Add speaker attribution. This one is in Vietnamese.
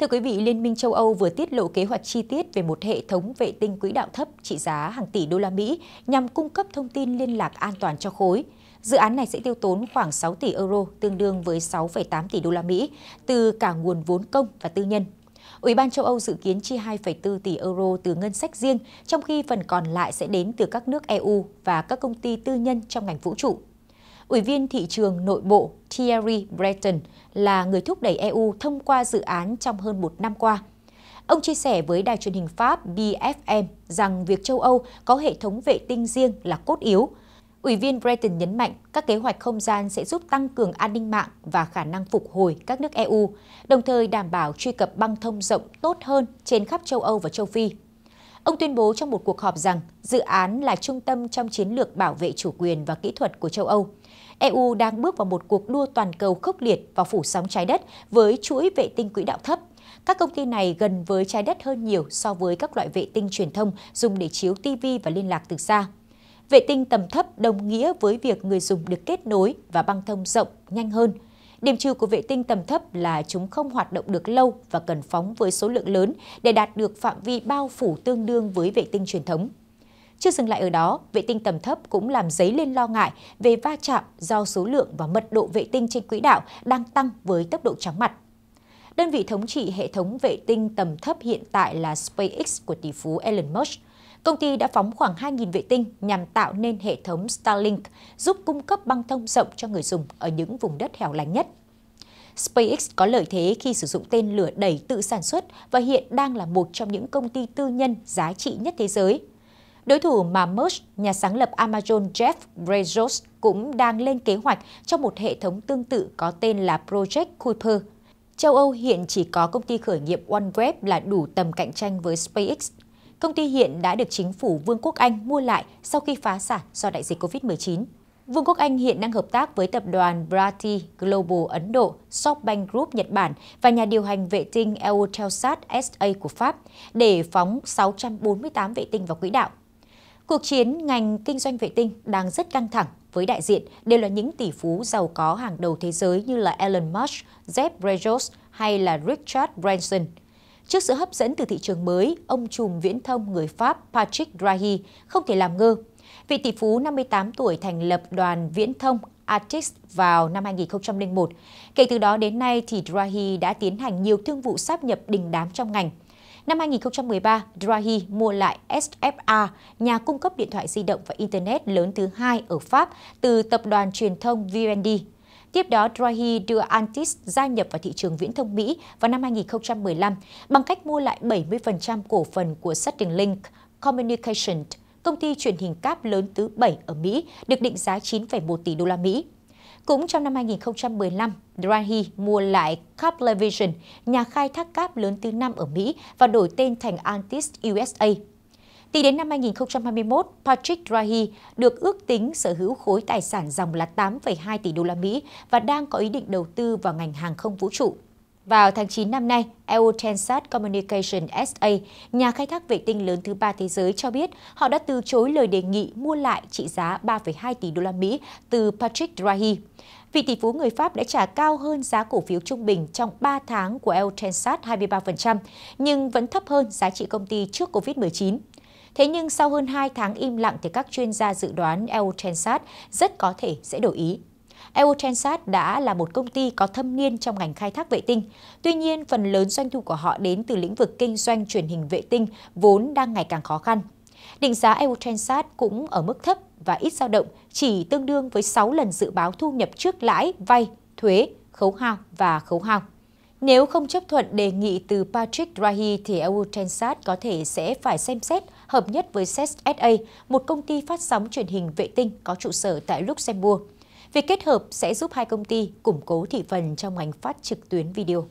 Speaker 1: Thưa quý vị, Liên minh châu Âu vừa tiết lộ kế hoạch chi tiết về một hệ thống vệ tinh quỹ đạo thấp trị giá hàng tỷ đô la Mỹ nhằm cung cấp thông tin liên lạc an toàn cho khối. Dự án này sẽ tiêu tốn khoảng 6 tỷ euro, tương đương với 6,8 tỷ đô la Mỹ, từ cả nguồn vốn công và tư nhân. Ủy ban châu Âu dự kiến chi 2,4 tỷ euro từ ngân sách riêng, trong khi phần còn lại sẽ đến từ các nước EU và các công ty tư nhân trong ngành vũ trụ. Ủy viên thị trường nội bộ Thierry Breton là người thúc đẩy EU thông qua dự án trong hơn một năm qua. Ông chia sẻ với đài truyền hình Pháp BFM rằng việc châu Âu có hệ thống vệ tinh riêng là cốt yếu. Ủy viên Breton nhấn mạnh các kế hoạch không gian sẽ giúp tăng cường an ninh mạng và khả năng phục hồi các nước EU, đồng thời đảm bảo truy cập băng thông rộng tốt hơn trên khắp châu Âu và châu Phi. Ông tuyên bố trong một cuộc họp rằng dự án là trung tâm trong chiến lược bảo vệ chủ quyền và kỹ thuật của châu Âu. EU đang bước vào một cuộc đua toàn cầu khốc liệt vào phủ sóng trái đất với chuỗi vệ tinh quỹ đạo thấp. Các công ty này gần với trái đất hơn nhiều so với các loại vệ tinh truyền thông dùng để chiếu TV và liên lạc từ xa. Vệ tinh tầm thấp đồng nghĩa với việc người dùng được kết nối và băng thông rộng, nhanh hơn. Điểm trừ của vệ tinh tầm thấp là chúng không hoạt động được lâu và cần phóng với số lượng lớn để đạt được phạm vi bao phủ tương đương với vệ tinh truyền thống. Chưa dừng lại ở đó, vệ tinh tầm thấp cũng làm dấy lên lo ngại về va chạm do số lượng và mật độ vệ tinh trên quỹ đạo đang tăng với tốc độ chóng mặt. Đơn vị thống trị hệ thống vệ tinh tầm thấp hiện tại là SpaceX của tỷ phú Elon Musk. Công ty đã phóng khoảng 2.000 vệ tinh nhằm tạo nên hệ thống Starlink, giúp cung cấp băng thông rộng cho người dùng ở những vùng đất hẻo lánh nhất. SpaceX có lợi thế khi sử dụng tên lửa đẩy tự sản xuất và hiện đang là một trong những công ty tư nhân giá trị nhất thế giới. Đối thủ mà Musk, nhà sáng lập Amazon Jeff Bezos cũng đang lên kế hoạch trong một hệ thống tương tự có tên là Project Kuiper. Châu Âu hiện chỉ có công ty khởi nghiệp OneWeb là đủ tầm cạnh tranh với SpaceX. Công ty hiện đã được chính phủ Vương quốc Anh mua lại sau khi phá sản do đại dịch COVID-19. Vương quốc Anh hiện đang hợp tác với tập đoàn Bharti Global Ấn Độ, SoftBank Group Nhật Bản và nhà điều hành vệ tinh Eutelsat SA của Pháp để phóng 648 vệ tinh vào quỹ đạo. Cuộc chiến ngành kinh doanh vệ tinh đang rất căng thẳng với đại diện đều là những tỷ phú giàu có hàng đầu thế giới như là Elon Musk, Jeff Bezos hay là Richard Branson. Trước sự hấp dẫn từ thị trường mới, ông trùm viễn thông người Pháp Patrick Drahi không thể làm ngơ. Vị tỷ phú 58 tuổi thành lập đoàn viễn thông Artist vào năm 2001. Kể từ đó đến nay thì Drahi đã tiến hành nhiều thương vụ sáp nhập đình đám trong ngành – Năm 2013, Drahi mua lại SFA, nhà cung cấp điện thoại di động và Internet lớn thứ hai ở Pháp, từ tập đoàn truyền thông VND. Tiếp đó, Drahi đưa Antis gia nhập vào thị trường viễn thông Mỹ vào năm 2015 bằng cách mua lại 70% cổ phần của Starlink Communications, công ty truyền hình cáp lớn thứ 7 ở Mỹ, được định giá 9,1 tỷ đô la Mỹ. Cũng trong năm 2015, Draghi mua lại Cablevision, nhà khai thác cáp lớn thứ năm ở Mỹ và đổi tên thành Antis USA. Tính đến năm 2021, Patrick Draghi được ước tính sở hữu khối tài sản dòng là 8,2 tỷ đô la Mỹ và đang có ý định đầu tư vào ngành hàng không vũ trụ. Vào tháng 9 năm nay, EU Transat Communication SA, nhà khai thác vệ tinh lớn thứ ba thế giới cho biết họ đã từ chối lời đề nghị mua lại trị giá 3,2 tỷ đô la Mỹ từ Patrick Drahi. Vị tỷ phú người Pháp đã trả cao hơn giá cổ phiếu trung bình trong 3 tháng của EU 23%, nhưng vẫn thấp hơn giá trị công ty trước COVID-19. Thế nhưng sau hơn 2 tháng im lặng thì các chuyên gia dự đoán EU rất có thể sẽ đổi ý. EuTelsat đã là một công ty có thâm niên trong ngành khai thác vệ tinh. Tuy nhiên, phần lớn doanh thu của họ đến từ lĩnh vực kinh doanh truyền hình vệ tinh vốn đang ngày càng khó khăn. Định giá EuTelsat cũng ở mức thấp và ít dao động, chỉ tương đương với 6 lần dự báo thu nhập trước lãi, vay, thuế, khấu hao và khấu hao. Nếu không chấp thuận đề nghị từ Patrick Drahi thì EUTELSAT có thể sẽ phải xem xét hợp nhất với SES SA, một công ty phát sóng truyền hình vệ tinh có trụ sở tại Luxembourg. Việc kết hợp sẽ giúp hai công ty củng cố thị phần trong ngành phát trực tuyến video.